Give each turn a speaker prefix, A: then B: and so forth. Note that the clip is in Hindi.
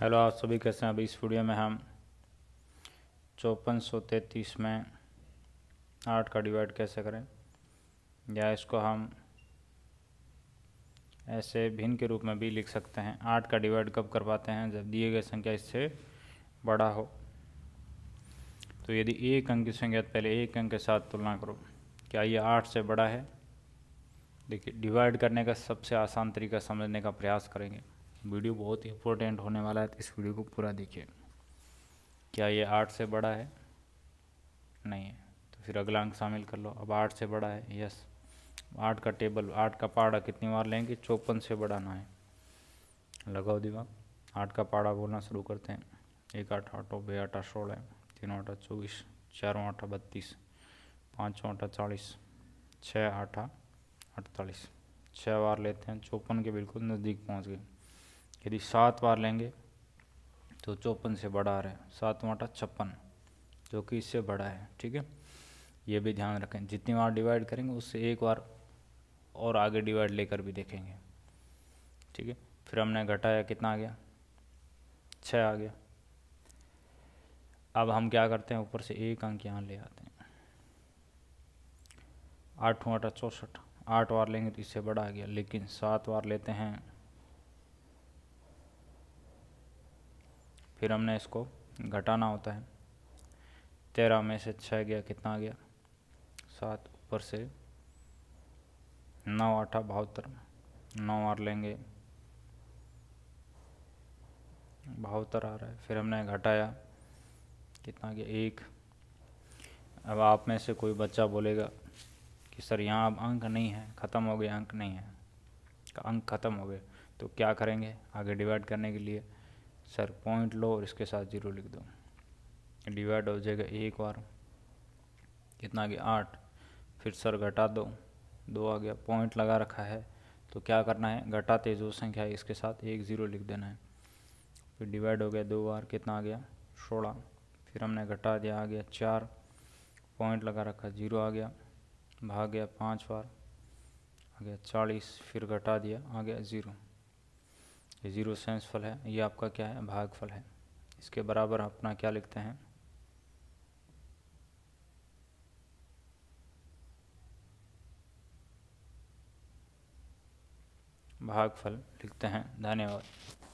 A: हेलो आप सभी कैसे हैं अभी इस वीडियो में हम चौपन सौ तैंतीस में आठ का डिवाइड कैसे करें या इसको हम ऐसे भिन्न के रूप में भी लिख सकते हैं आठ का डिवाइड कब कर पाते हैं जब दिए गए संख्या इससे बड़ा हो तो यदि एक अंक की संख्या तो पहले एक अंक के साथ तुलना करो क्या ये आठ से बड़ा है देखिए डिवाइड करने का सबसे आसान तरीका समझने का प्रयास करेंगे वीडियो बहुत ही इंपॉर्टेंट होने वाला है तो इस वीडियो को पूरा देखिए क्या ये आठ से बड़ा है नहीं है तो फिर अगला अंक शामिल कर लो अब आठ से बड़ा है यस आठ का टेबल आठ का पाड़ा कितनी बार लेंगे चौपन से बड़ा ना है लगाओ दिमाग आठ का पाड़ा बोलना शुरू करते हैं एक आठ आठों बे आठा सोलह तीनों आठा चौबीस चारों आठा बत्तीस पाँचों आठा चालीस छः आठा अड़तालीस छः बार लेते हैं चौपन के बिल्कुल नज़दीक पहुंच गए यदि सात बार लेंगे तो चौपन से बड़ा आ रहा है सात आटा छप्पन जो कि इससे बड़ा है ठीक है ये भी ध्यान रखें जितनी बार डिवाइड करेंगे उससे एक बार और आगे डिवाइड लेकर भी देखेंगे ठीक है फिर हमने घटाया कितना आ गया छः आ गया अब हम क्या करते हैं ऊपर से एक अंक यहाँ ले आते हैं आठ आटा चौंसठ आठ बार लेंगे तो इससे बड़ा आ गया लेकिन सात बार लेते हैं फिर हमने इसको घटाना होता है तेरह में से छः गया कितना गया सात ऊपर से नौ आठा बहत्तर नौ और लेंगे बहत्तर आ रहा है फिर हमने घटाया कितना गया एक अब आप में से कोई बच्चा बोलेगा कि सर यहाँ अब अंक नहीं है ख़त्म हो गए अंक नहीं है अंक ख़त्म हो गए तो क्या करेंगे आगे डिवाइड करने के लिए सर पॉइंट लो और इसके साथ जीरो लिख दो डिवाइड हो जाएगा एक बार कितना गया आठ फिर सर घटा दो दो आ गया पॉइंट लगा रखा है तो क्या करना है घटाते जो संख्या है इसके साथ एक ज़ीरो लिख देना है फिर डिवाइड हो गया दो बार कितना आ गया सोलह फिर हमने घटा दिया आ गया चार पॉइंट लगा रखा जीरो आ गया भाग गया पाँच बार आ गया चालीस फिर घटा दिया आ गया ज़ीरो ये ज़ीरो सेंस फल है ये आपका क्या है भाग फल है इसके बराबर अपना क्या लिखते हैं भागफल लिखते हैं धन्यवाद